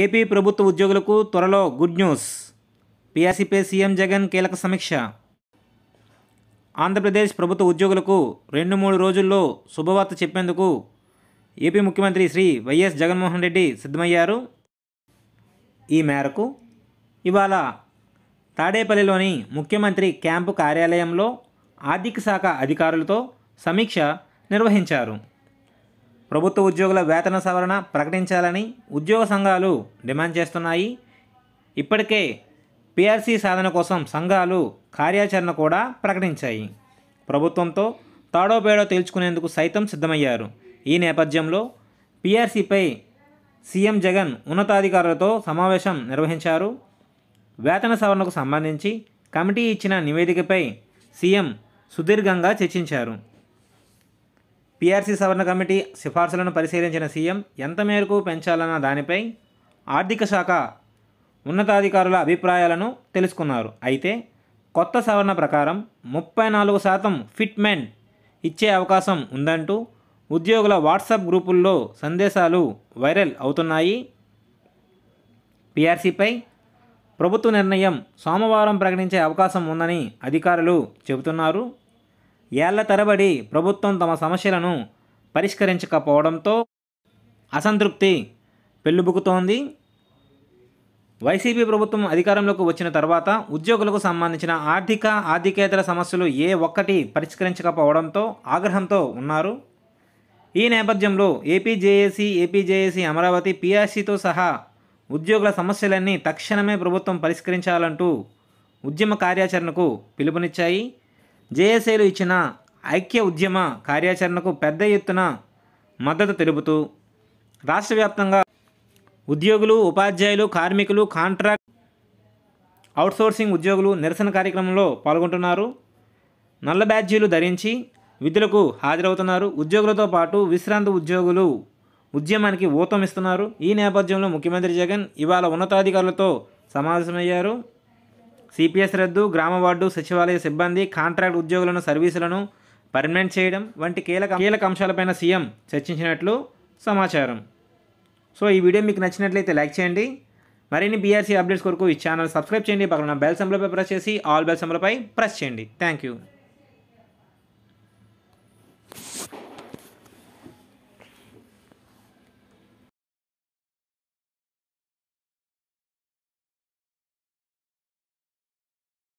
AP ప్రభుత్వ ఉద్యోగులకు త్వరలో గుడ్ న్యూస్ పీఆర్సీపై సీఎం జగన్ కీలక సమీక్ష ఆంధ్రప్రదేశ్ ప్రభుత్వ ఉద్యోగులకు రెండు మూడు రోజుల్లో శుభవార్త చెప్పేందుకు ఏపీ ముఖ్యమంత్రి శ్రీ వైఎస్ జగన్మోహన్ రెడ్డి సిద్ధమయ్యారు ఈ మేరకు ఇవాళ తాడేపల్లిలోని ముఖ్యమంత్రి క్యాంపు కార్యాలయంలో ఆర్థిక శాఖ అధికారులతో సమీక్ష నిర్వహించారు ప్రభుత్వ ఉద్యోగుల వేతన సవరణ ప్రకటించాలని ఉద్యోగ సంఘాలు డిమాండ్ చేస్తున్నాయి ఇప్పటికే పిఆర్సీ సాధన కోసం సంఘాలు కార్యాచరణ కూడా ప్రకటించాయి ప్రభుత్వంతో తాడోపేడో తేల్చుకునేందుకు సైతం సిద్ధమయ్యారు ఈ నేపథ్యంలో పిఆర్సీపై సీఎం జగన్ ఉన్నతాధికారులతో సమావేశం నిర్వహించారు వేతన సవరణకు సంబంధించి కమిటీ ఇచ్చిన నివేదికపై సీఎం సుదీర్ఘంగా చర్చించారు పీఆర్సీ సవరణ కమిటీ సిఫార్సులను పరిశీలించిన సీఎం ఎంత మేరకు పెంచాలన్న దానిపై ఆర్థిక శాఖ ఉన్నతాధికారుల అభిప్రాయాలను తెలుసుకున్నారు అయితే కొత్త సవరణ ప్రకారం ముప్పై నాలుగు శాతం ఫిట్మెంట్ ఇచ్చే అవకాశం ఉందంటూ ఉద్యోగుల వాట్సాప్ గ్రూపుల్లో సందేశాలు వైరల్ అవుతున్నాయి పిఆర్సీపై ప్రభుత్వ నిర్ణయం సోమవారం ప్రకటించే అవకాశం ఉందని అధికారులు చెబుతున్నారు ఏళ్ల తరబడి ప్రభుత్వం తమ సమస్యలను పరిష్కరించకపోవడంతో అసంతృప్తి పెళ్ళుబుకుతోంది వైసీపీ ప్రభుత్వం అధికారంలోకి వచ్చిన తర్వాత ఉద్యోగులకు సంబంధించిన ఆర్థిక ఆర్థికేతర సమస్యలు ఏ ఒక్కటి పరిష్కరించకపోవడంతో ఆగ్రహంతో ఉన్నారు ఈ నేపథ్యంలో ఏపీజేఏసీ ఏపీజేఏసీ అమరావతి పీఆర్సీతో సహా ఉద్యోగుల సమస్యలన్నీ తక్షణమే ప్రభుత్వం పరిష్కరించాలంటూ ఉద్యమ కార్యాచరణకు పిలుపునిచ్చాయి జేఎస్ఏలు ఇచ్చిన ఐక్య ఉద్యమ కార్యాచరణకు పెద్ద ఎత్తున మద్దతు తెలుపుతూ రాష్ట్ర వ్యాప్తంగా ఉద్యోగులు ఉపాధ్యాయులు కార్మికులు కాంట్రాక్ట్ అవుట్సోర్సింగ్ ఉద్యోగులు నిరసన కార్యక్రమంలో పాల్గొంటున్నారు నల్ల బ్యాడ్జీలు ధరించి విధులకు హాజరవుతున్నారు ఉద్యోగులతో పాటు విశ్రాంత ఉద్యోగులు ఉద్యమానికి ఇస్తున్నారు ఈ నేపథ్యంలో ముఖ్యమంత్రి జగన్ ఇవాళ ఉన్నతాధికారులతో సమావేశమయ్యారు సిపిఎస్ రద్దు గ్రామ వార్డు సచివాలయ సిబ్బంది కాంట్రాక్ట్ ఉద్యోగులను సర్వీసులను పర్మనెంట్ చేయడం వంటి కీలక కీలక అంశాలపైన సీఎం చర్చించినట్లు సమాచారం సో ఈ వీడియో మీకు నచ్చినట్లయితే లైక్ చేయండి మరిన్ని బీఆర్సీ అప్డేట్స్ కొరకు ఈ ఛానల్ సబ్స్క్రైబ్ చేయండి పక్కన బెల్ సంబలపై ప్రెస్ చేసి ఆల్ బెల్ సంబలపై ప్రెస్ చేయండి థ్యాంక్ యూ